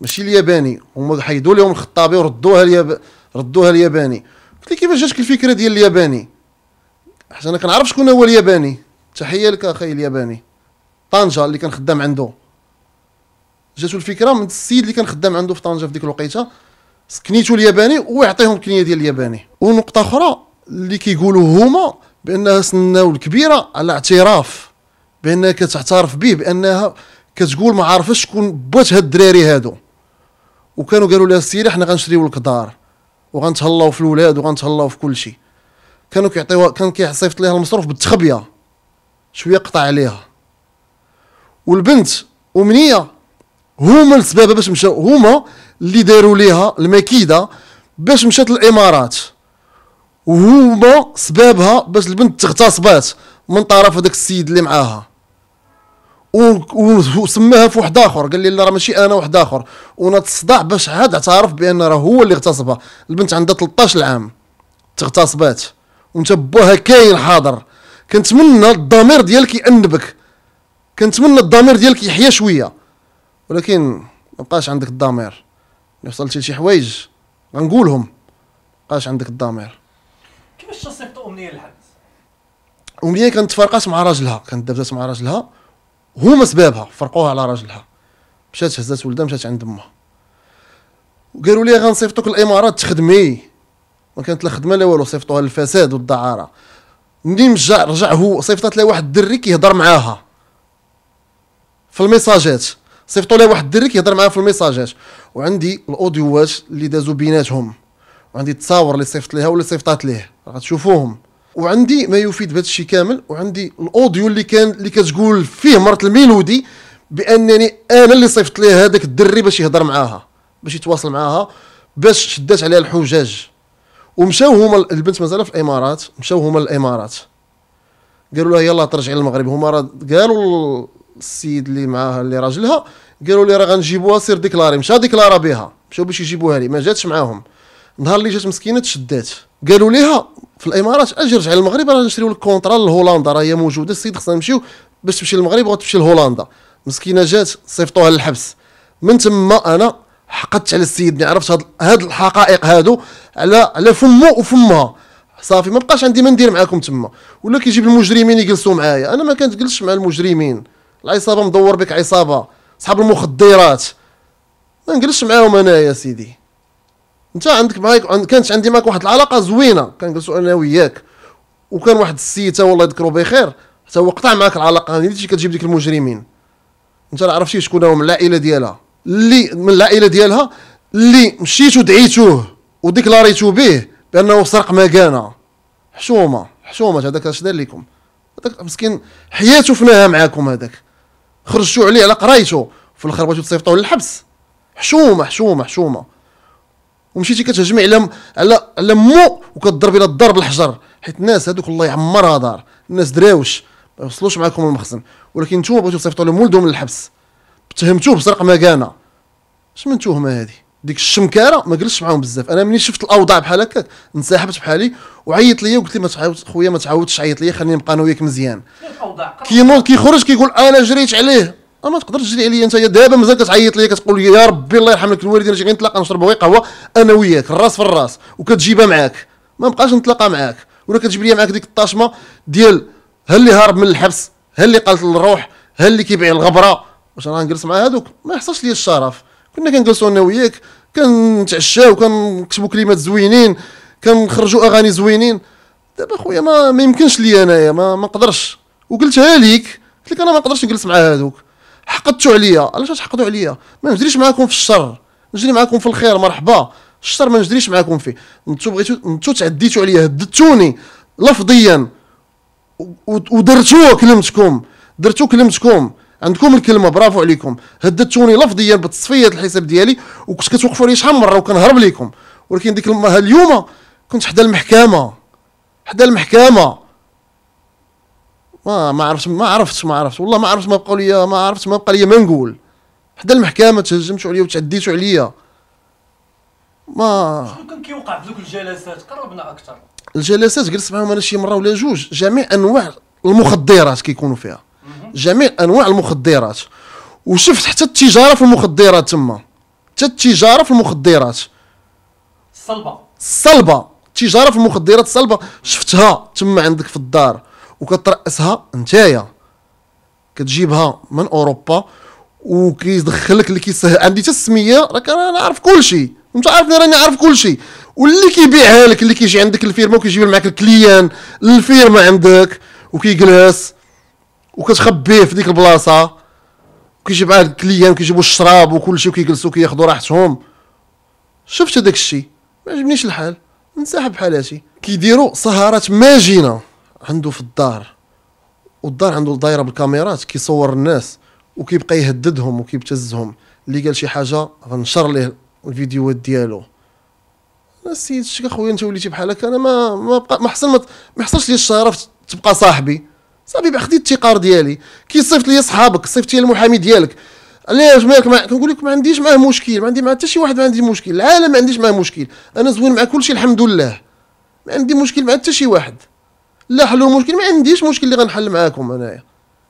ماشي الياباني هما حيدوا لهم الخطابي وردوها الياب... ردوها الياباني قلت لي كيفاش جاتك الفكره ديال الياباني حيت انا كنعرف شكون هو الياباني تحيه لك اخي الياباني طنجه اللي كان خدام عنده جاتو الفكره من السيد اللي كان خدام عنده في طنجه في ديك الوقيته سكنيتو الياباني ويعطيهم الكنيه ديال الياباني ونقطه اخرى اللي كيقولوا هما بانها سناو الكبيره على اعتراف بانها كتعترف به بانها كتقول ما عارفش شكون بوات هاد الدراري هادو وكانوا قالوا لها سيري حنا غنشريو لك دار وغنتهلاو في الاولاد وغنتهلاو في كل شيء كانوا كيعطيوها كان كيصيفط ليها المصروف بالتخبيه شويه قطع عليها والبنت امنيه هما السبابه باش مشاو هما اللي داروا ليها المكيده باش مشات الامارات وهما سبابها باش البنت تغتصبات من طرف هذاك السيد اللي معاها وسماها في واحد اخر قال لي لا راه ماشي انا واحد اخر تصدع باش عاد اعترف بان راه هو اللي اغتصبها البنت عندها 13 عام تغتصبات وانت باها كاين حاضر كنتمنى الضمير ديالك يأنبك كنتمنى الضمير ديالك يحيا شويه ولكن ما بقاش عندك الضمير وصلت لشي حوايج غنقولهم ما بقاش عندك الضمير كيفاش تصيفط امنيه لحد امنيه كانت تفرقات مع راجلها كانت دابزات مع راجلها هما سبابها فرقوها على راجلها مشات هزات ولدها مشات عند امها وقالوا لي غنصيفطوك الامارات تخدمي ما كانت لا خدمه لا والو صيفطوها للفساد والدعاره منين رجع رجع هو صيفطات لها واحد الدري كيهضر معاها في الميساجات صيفطوا لها واحد الدري كيهضر معاها في الميساجات وعندي الاوديوات اللي دازوا بيناتهم وعندي التصاور اللي صيفط ليها واللي صيفطات ليه غتشوفوهم وعندي ما يفيد بهذا الشيء كامل وعندي الاوديو اللي كان اللي كتقول فيه مرت الميلودي بانني انا اللي صيفط ليها هذاك الدري باش يهضر معاها باش يتواصل معاها باش شدات عليها الحجاج ومشاو هما البنت مازال في الامارات مشاو هما الامارات قالوا لها يلا ترجعي للمغرب هما راه قالوا السيد اللي معاها اللي راجلها قالوا لي راه غنجيبوها سير ديكلاري مشى ديكلارا بها مشاو باش يجيبوها لي ما جاتش معاهم نهار اللي جات مسكينه تشدات قالوا ليها في الامارات اجي رجع للمغرب راه نشريو لك كونطرا لهولندا راه هي موجوده السيد خصنا نمشيو باش تمشي للمغرب وتمشي لهولندا مسكينه جات صيفطوها للحبس من تما انا حقدت على السيد اللي عرفت هاد, هاد الحقائق هادو على على فمو وفمها صافي ما بقاش عندي ما ندير معاكم تما ولا كيجيب المجرمين يجلسوا معايا انا ما كنتجلسش مع المجرمين العصابه مدور بك عصابه صحاب المخدرات ما نجلسش معاهم انايا سيدي انت عندك معايا كانت عندي معاك واحد العلاقه زوينه كنجلسوا انا وياك وكان واحد السيد حتى الله يذكره بخير حتى هو قطع معاك العلاقه هذه اللي كتجيب ديك المجرمين انت لا عرفتي شكون هو من العائله ديالها اللي من العائله ديالها اللي مشيت ودعيتوه وديكلاريتو به بانه سرق مكانه حشومه حشومه هذاك اش دار لكم هذاك مسكين حياته فناها معاكم هذاك خرجتوا عليه على قرايته في الاخر بغيتو تصيفطوه للحبس حشومه حشومه حشومه ومشيتي كتهجمي على على على مو وكتضرب الى الدار بالحجر حيت الناس هذوك الله يعمرها دار الناس دراوش ما وصلوش معاكم المخزن ولكن نتوما بغيتو تصيفطوا لهم ولدهم للحبس اتهمتوه بسرق مكانه اش من تهمه هذه ديك الشمكاره ما جلستش معاهم بزاف انا ملي شفت الاوضاع بحال هكاك انسحبت بحالي وعيط ليا وقلت لي ما تعاود خويا ما تعاودش عيط ليا خليني نبقى انا وياك مزيان كي كيخرج كيقول انا جريت عليه ما تقدرش تجري عليا انت دابا مازال كتعيط ليا كتقول يا ربي الله يرحم لك الوالدين اش غنتلاقى نشرب غير قهوه انا وياك الراس في الراس وكتجيبها معاك ما بقاش نتلاقى معاك ولا كتجيب لي معاك ديك الطاشمه ديال هل اللي هارب من الحبس هل اللي قالت الروح هل اللي كيبيع الغبره واش انا غنجلس مع هادوك ما يحصلش لي الشرف كنا كنجلسوا انا وياك كنتعشاو كنكتبوا كلمات زوينين كنخرجوا اغاني زوينين دابا خويا ما, ما يمكنش لي انايا ما, ما نقدرش وقلتها ليك قلت لك انا ما نقدرش نجلس مع هادوك حقدتوا عليا علاش تحقدوا عليا ما نجريش معاكم في الشر نجري معاكم في الخير مرحبا الشر ما نجريش معاكم فيه نتو بغيتو نتو تعديتوا عليا هددتوني لفظيا ودرتو كلمتكم درتو كلمتكم عندكم الكلمه برافو عليكم هددتوني لفظيا بتصفيه الحساب ديالي وكنت كتوقفوا عليا شحال من مره وكنهرب ليكم ولكن ديك اليوم كنت حدا المحكمه حدا المحكمه ما ما عرفت ما عرفتش ما عرفت والله ما عرفت ما بقاو لي ما عرفت ما بقى لي ما نقول حدا المحكمه تهجمتوا عليا وتعديتوا عليا ما شنو كان كيوقع في ذوك الجلسات قربنا اكثر الجلسات جلست معاهم انا شي مره ولا جوج جميع انواع المخدرات كيكونوا فيها جميع انواع المخدرات وشفت حتى التجاره في المخدرات تما حتى التجاره في المخدرات الصلبه الصلبه التجاره في المخدرات الصلبه شفتها تما عندك في الدار وكترأسها نتايا كتجيبها من اوروبا وكيدخلك اللي كيسهل عندي حتى السميه راك انا عارف كلشي انت عارفني راني عارف كلشي واللي كيبيعها لك اللي كيجي عندك الفيرما وكيجيب معك الكليان للفيرما عندك وكيجلس وكتخبيه في ديك البلاصه وكيجيب معاه الكليان وكيجيبوا الشراب وكلشي وكيجلسوا كياخذوا راحتهم شفت هذاك الشيء ما عجبنيش الحال نسحب حالاتي كيديروا سهرات ماجنه عنده في الدار والدار عنده دايره بالكاميرات كيصور الناس وكيبقى يهددهم وكيبتزهم اللي قال شي حاجه غنشر ليه الفيديوهات ديالو السيد شك اخويا انت وليتي بحالك انا ما ما بقى ما حصل ما حصلش لي الشرف تبقى صاحبي صاحبي بعدي خديت التقار ديالي كيصيفط لي صحابك صيفط لي المحامي ديالك علاش مالك مع... كنقول لك ما عنديش معاه مشكل ما عندي مع حتى شي واحد ما عندي مشكل العالم ما عنديش معاه مشكل انا زوين مع كلشي الحمد لله ما عندي مشكل مع حتى شي واحد لا حلوا المشكل ما عنديش مشكل اللي غنحل معاكم انايا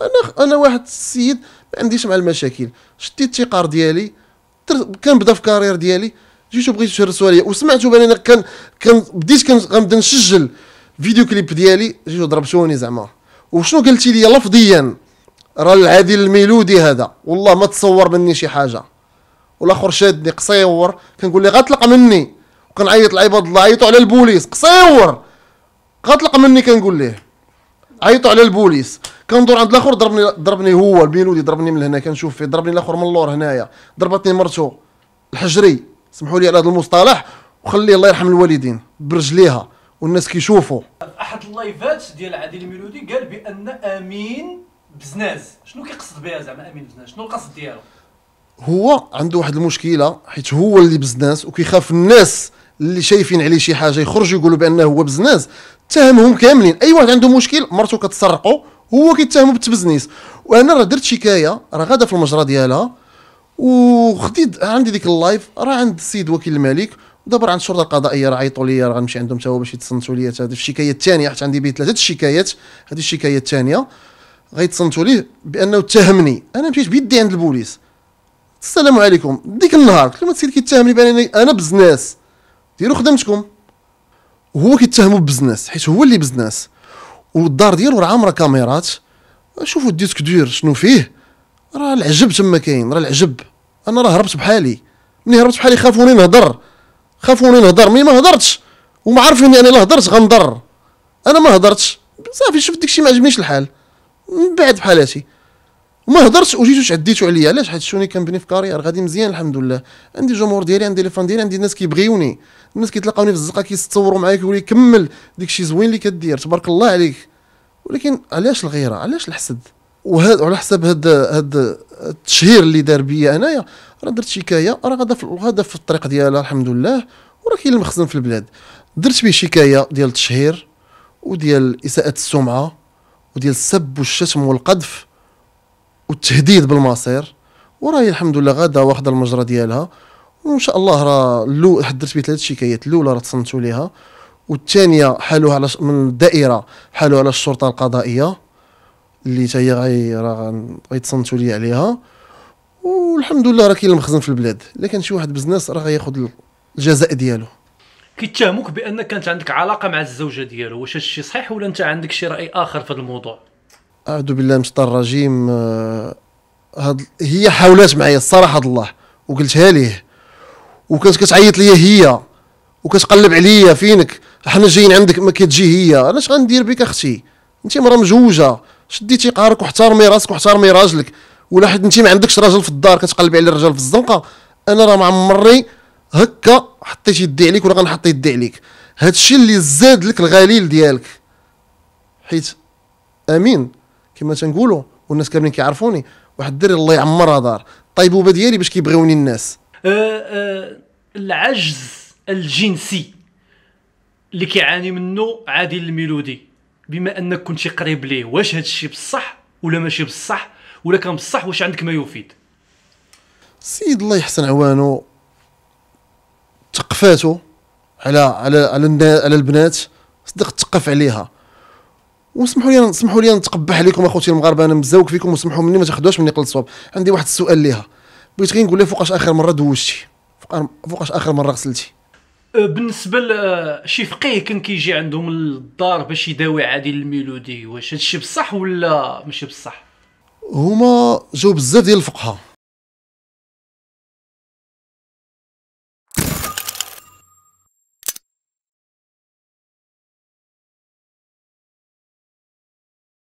انا انا واحد السيد ما عنديش مع المشاكل شديت التيقار ديالي كنبدا في كارير ديالي جيتو بغيت تهرسوا عليا وسمعتوا بان انا كان كان بديت كنبدا نسجل فيديو كليب ديالي جيتو ضربتوني زعما وشنو قلتي لي لفظيا راه العادل الميلودي هذا والله ما تصور مني شي حاجه والاخر شادني قصيور كنقول ليه غتلقى مني وكنعيط لعباد الله عيطوا على البوليس قصيور غطلق مني كنقول ليه عيطوا على البوليس كندور عند الاخر ضربني ضربني هو البينودي ضربني من هنا كنشوف فيه ضربني الاخر من اللور هنايا ضربتني مرته الحجري سمحوا لي على هذا المصطلح وخليه الله يرحم الوالدين برجليها والناس كيشوفوا احد اللايفات ديال عادل الميلودي قال بان امين بزناز شنو كيقصد بها زعما امين بزناز شنو القصد ديالو هو عنده واحد المشكله حيت هو اللي بزناز وكيخاف الناس اللي شايفين عليه شي حاجه يخرجوا يقولوا بانه هو بزناز اتهمهم كاملين اي واحد عنده مشكل مرته كتسرقوا هو كيتهموا بالتبزنيس وانا راه درت شكايه راه غادا في المجرى ديالها وخديت عندي ديك اللايف راه عند السيد وكيل الملك دابا عند الشرطه القضائيه راه عيطوا لي راه غنمشي عندهم توا باش يتصنتوا لي هذه الشكايه الثانيه حيت عندي به ثلاثه الشكايات هذه الشكايه الثانيه غيتصنتوا ليه بانه اتهمني انا مشيت بيدي عند البوليس السلام عليكم ديك النهار كلمه السيد كيتهمني بانني انا بزناس ديروا خدمتكم وهو كيتهموا بزنس حيت هو اللي بزنس والدار ديالو راه عامره كاميرات شوفوا الديسك دير شنو فيه راه العجب تما كاين راه العجب انا راه هربت بحالي ملي هربت بحالي خافوني نهضر خافوني نهضر ملي ما هضرتش وما عارفيني انا الا هضرت غنضر انا ما هضرتش صافي شفت داكشي ما عجبنيش الحال من بعد بحالاتي وما هضرتش وجيتوش شديتو عليا علاش حيت شوني كنبني في كارير غادي مزيان الحمد لله عندي جمهور ديالي عندي لي فان ديالي عندي الناس كيبغيوني الناس كيتلاقاوني في الزقه كيتصوروا معايا كيقولوا لي كمل الشيء زوين اللي كدير تبارك الله عليك ولكن علاش الغيره علاش الحسد وهاد على حساب هاد هاد التشهير اللي دار بيا انايا راه درت شكايه راه غادا في غادا في الطريق ديالها الحمد لله وراه كاين المخزن في البلاد درت به شكايه ديال التشهير وديال اساءه السمعه وديال السب والشتم والقذف والتهديد بالمصير وراهي الحمد لله غدا واخده المجرى ديالها وان شاء الله راه لو حضرت ثلاث شكايات الاولى راه تصنتوا ليها والثانيه حالوها على من الدائره حالوها على الشرطه القضائيه اللي حتى هي غيتصنتوا لي عليها والحمد لله راه كاين المخزن في البلاد الا كان شي واحد بزنس راه غياخذ الجزاء ديالو كيتهموك بان كانت عندك علاقه مع الزوجه ديالو واش هادشي صحيح ولا انت عندك شي راي اخر في الموضوع اعوذ بالله من الشيطان الرجيم آه، هاد هي حاولات معايا الصراحه الله وقلتها ليه وكانت كتعيط ليا هي وكتقلب عليا فينك حنا جايين عندك ما كتجي هي انا اش غندير بك اختي انت مرا مزوجه شديتي قارك واحترمي راسك واحترمي راجلك ولا حيت انت ما عندكش راجل في الدار كتقلبي على الرجال في الزنقه انا راه ما مري هكا حطيت يدي عليك ولا غنحط يدي عليك هادشي اللي زاد لك الغليل ديالك حيت امين كما تنقولوا والناس كاملين كيعرفوني واحد الدري الله يعمرها دار الطيبوبه ديالي باش كيبغيوني الناس أه،, أه العجز الجنسي اللي كيعاني منه عادل الميلودي بما انك كنتي قريب ليه واش هذا الشيء بصح ولا ماشي بصح ولا كان بصح واش عندك ما يفيد السيد الله يحسن عوانو تقفاتو على على على, على البنات صدق تقف عليها وسمحوا لي سمحوا لي نتقبح عليكم اخوتي المغاربه انا مزوق فيكم وسمحوا مني ما تاخذوش مني قلت الصواب عندي واحد السؤال ليها بغيت غير نقول لها فوقاش اخر مره دوشتي فوقاش اخر مره غسلتي أه، بالنسبه لشي فقيه كان كيجي عندهم الدار باش يداوي عادي الميلودي واش هادشي بصح ولا ماشي بصح هما جاوب بزاف ديال الفقهاء